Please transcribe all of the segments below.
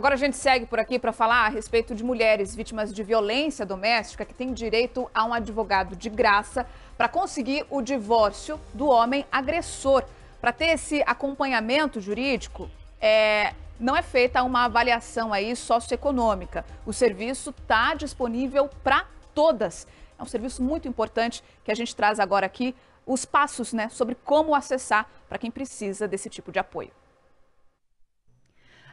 Agora a gente segue por aqui para falar a respeito de mulheres vítimas de violência doméstica que têm direito a um advogado de graça para conseguir o divórcio do homem agressor. Para ter esse acompanhamento jurídico, é, não é feita uma avaliação aí socioeconômica. O serviço está disponível para todas. É um serviço muito importante que a gente traz agora aqui os passos né, sobre como acessar para quem precisa desse tipo de apoio.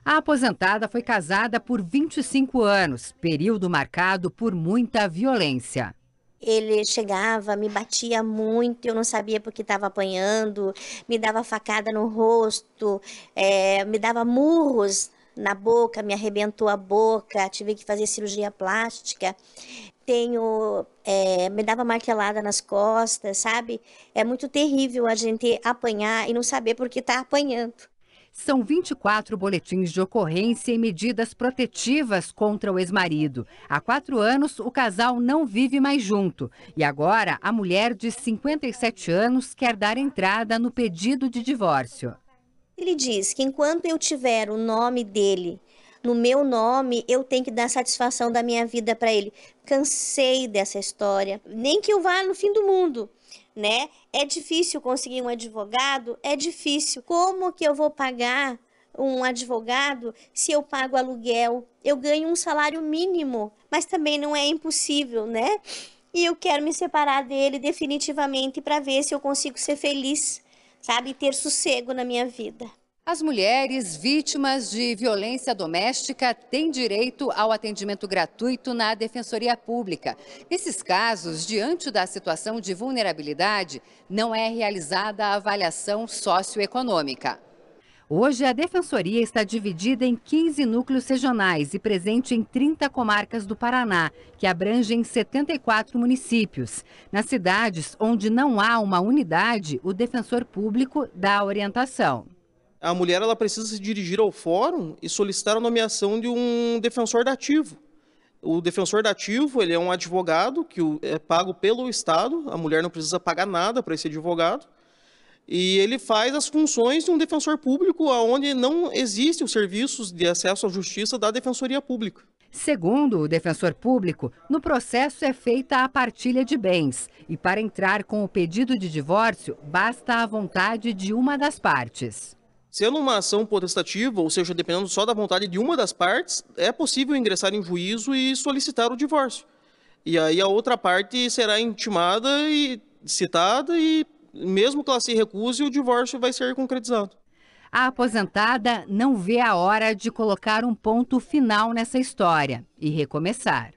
A aposentada foi casada por 25 anos, período marcado por muita violência. Ele chegava, me batia muito, eu não sabia porque estava apanhando, me dava facada no rosto, é, me dava murros na boca, me arrebentou a boca, tive que fazer cirurgia plástica. Tenho, é, me dava martelada nas costas, sabe? É muito terrível a gente apanhar e não saber por que está apanhando. São 24 boletins de ocorrência e medidas protetivas contra o ex-marido. Há quatro anos, o casal não vive mais junto. E agora, a mulher de 57 anos quer dar entrada no pedido de divórcio. Ele diz que enquanto eu tiver o nome dele no meu nome, eu tenho que dar satisfação da minha vida para ele. Cansei dessa história. Nem que eu vá no fim do mundo, né? É difícil conseguir um advogado, é difícil. Como que eu vou pagar um advogado se eu pago aluguel? Eu ganho um salário mínimo, mas também não é impossível, né? E eu quero me separar dele definitivamente para ver se eu consigo ser feliz, sabe? Ter sossego na minha vida. As mulheres vítimas de violência doméstica têm direito ao atendimento gratuito na Defensoria Pública. Nesses casos, diante da situação de vulnerabilidade, não é realizada a avaliação socioeconômica. Hoje, a Defensoria está dividida em 15 núcleos regionais e presente em 30 comarcas do Paraná, que abrangem 74 municípios. Nas cidades onde não há uma unidade, o defensor público dá orientação a mulher ela precisa se dirigir ao fórum e solicitar a nomeação de um defensor dativo. O defensor dativo ele é um advogado que é pago pelo Estado, a mulher não precisa pagar nada para esse advogado, e ele faz as funções de um defensor público onde não existem os serviços de acesso à justiça da defensoria pública. Segundo o defensor público, no processo é feita a partilha de bens e para entrar com o pedido de divórcio basta a vontade de uma das partes. Sendo uma ação potestativa, ou seja, dependendo só da vontade de uma das partes, é possível ingressar em juízo e solicitar o divórcio. E aí a outra parte será intimada e citada e mesmo que ela se recuse, o divórcio vai ser concretizado. A aposentada não vê a hora de colocar um ponto final nessa história e recomeçar.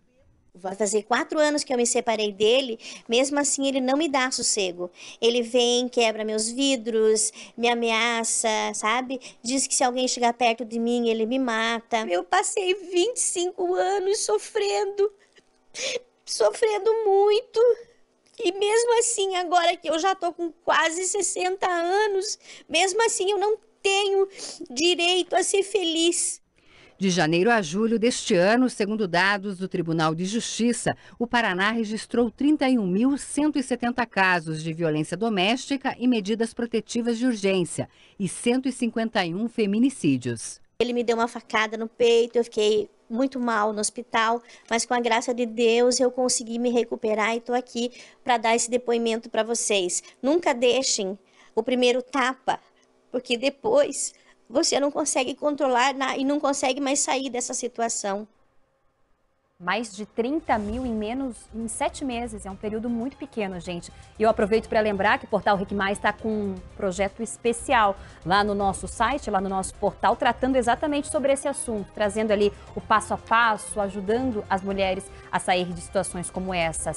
Vai fazer quatro anos que eu me separei dele, mesmo assim ele não me dá sossego. Ele vem, quebra meus vidros, me ameaça, sabe? Diz que se alguém chegar perto de mim, ele me mata. Eu passei 25 anos sofrendo, sofrendo muito. E mesmo assim, agora que eu já tô com quase 60 anos, mesmo assim eu não tenho direito a ser feliz. De janeiro a julho deste ano, segundo dados do Tribunal de Justiça, o Paraná registrou 31.170 casos de violência doméstica e medidas protetivas de urgência e 151 feminicídios. Ele me deu uma facada no peito, eu fiquei muito mal no hospital, mas com a graça de Deus eu consegui me recuperar e estou aqui para dar esse depoimento para vocês. Nunca deixem o primeiro tapa, porque depois você não consegue controlar na, e não consegue mais sair dessa situação. Mais de 30 mil em menos em sete meses. É um período muito pequeno, gente. E eu aproveito para lembrar que o Portal Rick Mais está com um projeto especial lá no nosso site, lá no nosso portal, tratando exatamente sobre esse assunto, trazendo ali o passo a passo, ajudando as mulheres a sair de situações como essa.